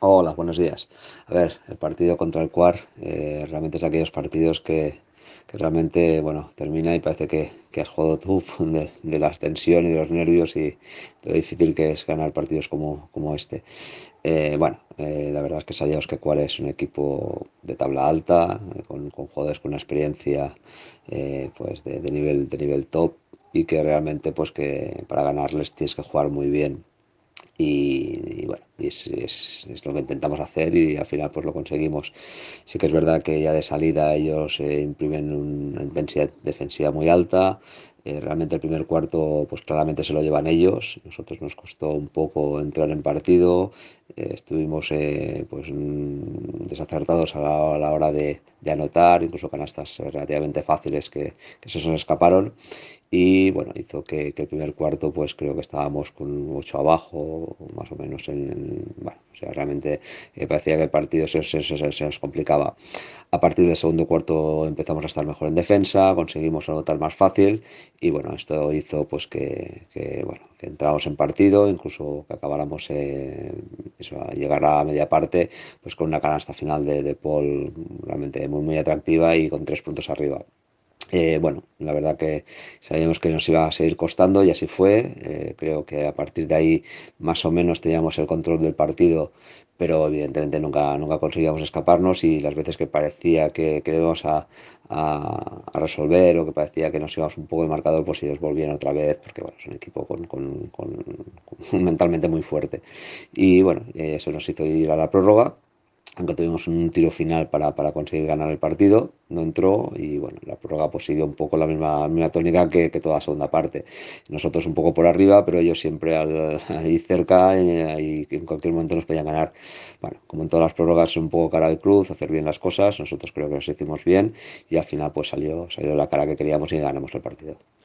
Hola, buenos días. A ver, el partido contra el Cuar eh, realmente es de aquellos partidos que, realmente, bueno, termina y parece que, has jugado tú de, de, la tensión y de los nervios y lo difícil que es ganar partidos como, como este. Eh, bueno, eh, la verdad es que sabíamos que Cuar es un equipo de tabla alta, con, jugadores con una experiencia pues de, nivel, de nivel top y que realmente pues que para ganarles tienes que jugar muy bien y bueno y es, es, lo que intentamos hacer y al final pues lo conseguimos. Sí que es verdad que ya de salida ellos eh, imprimen una intensidad defensiva muy alta, eh, realmente el primer cuarto pues claramente se lo llevan ellos, nosotros nos costó un poco entrar en partido, eh, estuvimos pues mm, desacertados a la, hora de, anotar, incluso canastas relativamente fáciles que, se nos escaparon y bueno, hizo que, el primer cuarto pues creo que estábamos con 8 abajo, más o menos en bueno, o sea, realmente eh, parecía que el partido se, nos complicaba. A partir del segundo cuarto empezamos a estar mejor en defensa, conseguimos anotar más fácil y bueno, esto hizo pues que, bueno, que entráramos en partido, incluso que acabáramos eh, a llegar a media parte pues con una canasta final de, de Paul realmente muy, muy atractiva y con tres puntos arriba. Eh, bueno, la verdad que sabíamos que nos iba a seguir costando y así fue. Eh, creo que a partir de ahí más o menos teníamos el control del partido, pero evidentemente nunca, nunca conseguíamos escaparnos y las veces que parecía que, queríamos a, resolver o que parecía que nos íbamos un poco de marcador, pues ellos volvían otra vez, porque bueno, es un equipo con mentalmente muy fuerte. Y bueno, eh, eso nos hizo ir a la prórroga aunque tuvimos un tiro final para, conseguir ganar el partido, no entró y bueno, la prórroga pues siguió un poco la misma, tónica que, toda segunda parte. Nosotros un poco por arriba, pero ellos siempre ahí cerca eh, y, en cualquier momento nos podían ganar. Bueno, como en todas las prórrogas, un poco cara de cruz, hacer bien las cosas, nosotros creo que nos hicimos bien y al final pues salió, salió la cara que queríamos y ganamos el partido.